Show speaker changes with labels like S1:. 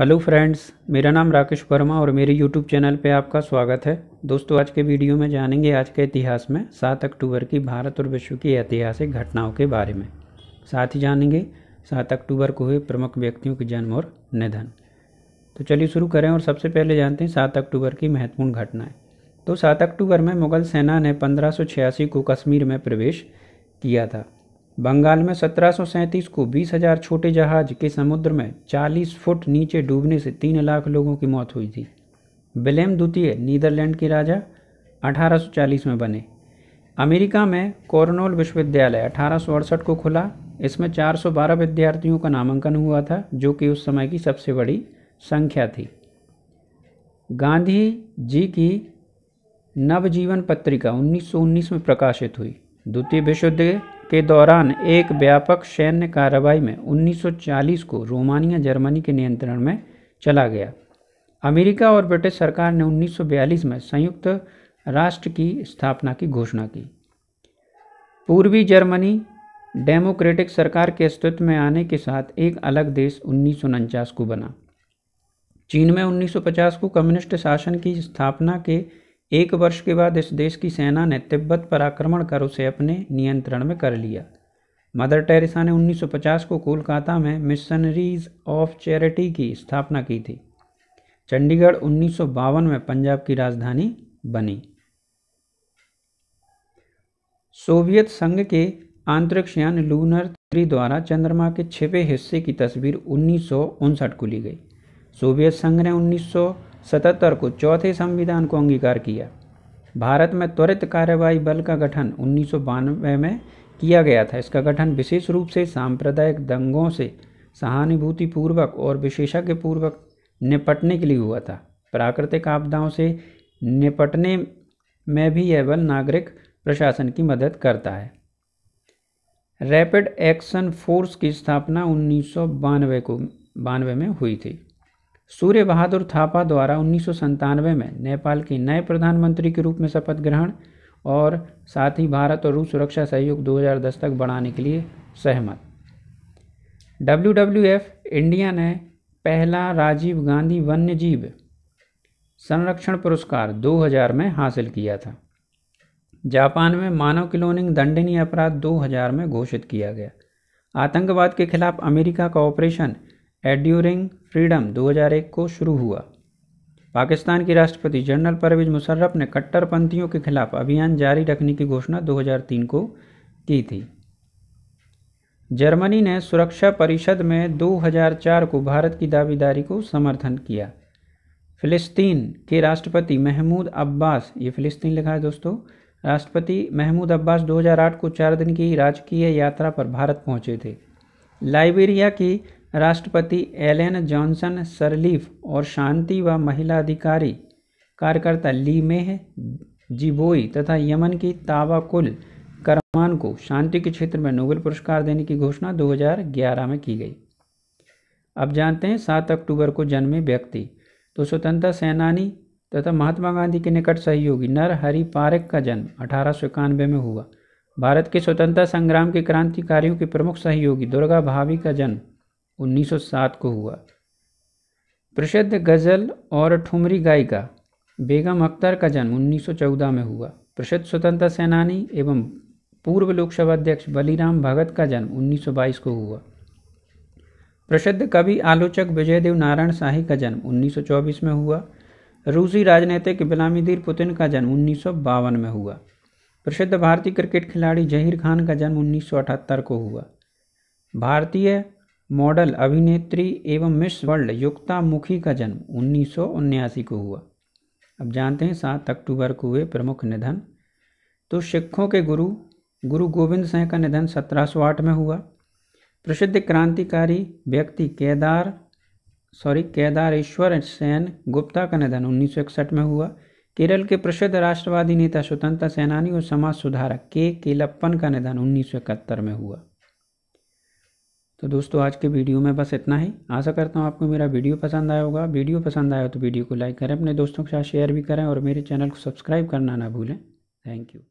S1: hello friends मेरा नाम राकेश वर्मा और मेरे यूट्यूब चैनल पे आपका स्वागत है दोस्तों आज के वीडियो में जानेंगे आज के इतिहास में सात अक्टूबर की भारत और विश्व की ऐतिहासिक घटनाओं के बारे में साथ ही जानेंगे सात अक्टूबर को हुए प्रमुख व्यक्तियों के जन्म और निधन तो चलिए शुरू करें और सबसे पहले जानते हैं सात अक्टूबर की महत्वपूर्ण घटनाएँ तो सात अक्टूबर में मुगल सेना ने पंद्रह को कश्मीर में प्रवेश किया था बंगाल में सत्रह को बीस हजार छोटे जहाज के समुद्र में 40 फुट नीचे डूबने से तीन लाख लोगों की मौत हुई थी बिलेम द्वितीय नीदरलैंड के राजा 1840 में बने अमेरिका में कॉर्नोल विश्वविद्यालय अठारह को खुला इसमें 412 विद्यार्थियों का नामांकन हुआ था जो कि उस समय की सबसे बड़ी संख्या थी गांधी जी की नवजीवन पत्रिका 1919 में प्रकाशित हुई द्वितीय विश्व युद्ध के दौरान एक व्यापक सैन्य कार्रवाई में 1940 को रोमानिया जर्मनी के नियंत्रण में चला गया अमेरिका और ब्रिटिश सरकार ने 1942 में संयुक्त राष्ट्र की स्थापना की घोषणा की पूर्वी जर्मनी डेमोक्रेटिक सरकार के अस्तित्व में आने के साथ एक अलग देश उन्नीस को बना चीन में 1950 को कम्युनिस्ट शासन की स्थापना के एक वर्ष के बाद इस देश की सेना ने तिब्बत पर आक्रमण कर उसे अपने नियंत्रण में कर लिया मदर टेरेसा ने 1950 को कोलकाता में मिशनरीज ऑफ चैरिटी की स्थापना की थी चंडीगढ़ उन्नीस में पंजाब की राजधानी बनी सोवियत संघ के अंतरिक्षयान लूनर थ्री द्वारा चंद्रमा के छिपे हिस्से की तस्वीर उन्नीस को ली गई सोवियत संघ ने उन्नीस सतहत्तर को चौथे संविधान को अंगीकार किया भारत में त्वरित कार्यवाही बल का गठन उन्नीस में किया गया था इसका गठन विशेष रूप से सांप्रदायिक दंगों से सहानुभूतिपूर्वक और विशेषज्ञपूर्वक निपटने के लिए हुआ था प्राकृतिक आपदाओं से निपटने में भी यह बल नागरिक प्रशासन की मदद करता है रैपिड एक्शन फोर्स की स्थापना उन्नीस को बानवे में हुई थी सूर्य बहादुर थापा द्वारा उन्नीस में नेपाल के नए प्रधानमंत्री के रूप में शपथ ग्रहण और साथ ही भारत और रूस सुरक्षा सहयोग 2010 तक बढ़ाने के लिए सहमत डब्ल्यू डब्ल्यू एफ इंडिया ने पहला राजीव गांधी वन्यजीव संरक्षण पुरस्कार 2000 में हासिल किया था जापान में मानव क्लोनिंग दंडनीय अपराध 2000 में घोषित किया गया आतंकवाद के खिलाफ अमेरिका का ऑपरेशन एड्यूरिंग फ्रीडम 2001 को शुरू हुआ पाकिस्तान की राष्ट्रपति जनरल परवेज मुशर्रफ ने कट्टरपंथियों के खिलाफ अभियान जारी रखने की घोषणा 2003 को की थी जर्मनी ने सुरक्षा परिषद में 2004 को भारत की दावेदारी को समर्थन किया फिलिस्तीन के राष्ट्रपति महमूद अब्बास ये फिलिस्तीन लिखा है दोस्तों राष्ट्रपति महमूद अब्बास 2008 को चार दिन की राजकीय यात्रा पर भारत पहुंचे थे लाइबेरिया की राष्ट्रपति एलेन जॉनसन सरलीफ और शांति व महिला अधिकारी कार्यकर्ता ली मेह जिबोई तथा यमन की ताबाकुल करमान को शांति के क्षेत्र में नोबेल पुरस्कार देने की घोषणा 2011 में की गई अब जानते हैं सात अक्टूबर को जन्मे व्यक्ति तो स्वतंत्रता सेनानी तथा महात्मा गांधी के निकट सहयोगी नर हरि पारक का जन्म अठारह में हुआ भारत के स्वतंत्रता संग्राम के क्रांतिकारियों के प्रमुख सहयोगी दुर्गा भावी का जन्म 1907 को हुआ प्रसिद्ध गज़ल और ठुमरी गायिका बेगम अख्तर का जन्म 1914 में हुआ प्रसिद्ध स्वतंत्रता सेनानी एवं पूर्व लोकसभा अध्यक्ष बलिराम भगत का जन्म 1922 को हुआ प्रसिद्ध कवि आलोचक विजयदेव नारायण शाही का जन्म 1924 में हुआ रूसी राजनीतिक बिलामीदीर पुतिन का जन्म उन्नीस में हुआ प्रसिद्ध भारतीय क्रिकेट खिलाड़ी जहीर खान का जन्म 1978 को हुआ भारतीय मॉडल अभिनेत्री एवं मिस वर्ल्ड युक्ता मुखी का जन्म उन्नीस को हुआ अब जानते हैं सात अक्टूबर को हुए प्रमुख निधन तो सिखों के गुरु गुरु गोविंद सिंह का निधन 1708 में हुआ प्रसिद्ध क्रांतिकारी व्यक्ति केदार सॉरी केदारेश्वर सेन गुप्ता का निधन उन्नीस में हुआ केरल के प्रसिद्ध राष्ट्रवादी नेता स्वतंत्रता सेनानी और समाज सुधारक के केलप्पन का निधन उन्नीस में हुआ तो दोस्तों आज के वीडियो में बस इतना ही आशा करता हूँ आपको मेरा वीडियो पसंद आया होगा वीडियो पसंद आया तो वीडियो को लाइक करें अपने दोस्तों के साथ शेयर भी करें और मेरे चैनल को सब्सक्राइब करना ना भूलें थैंक यू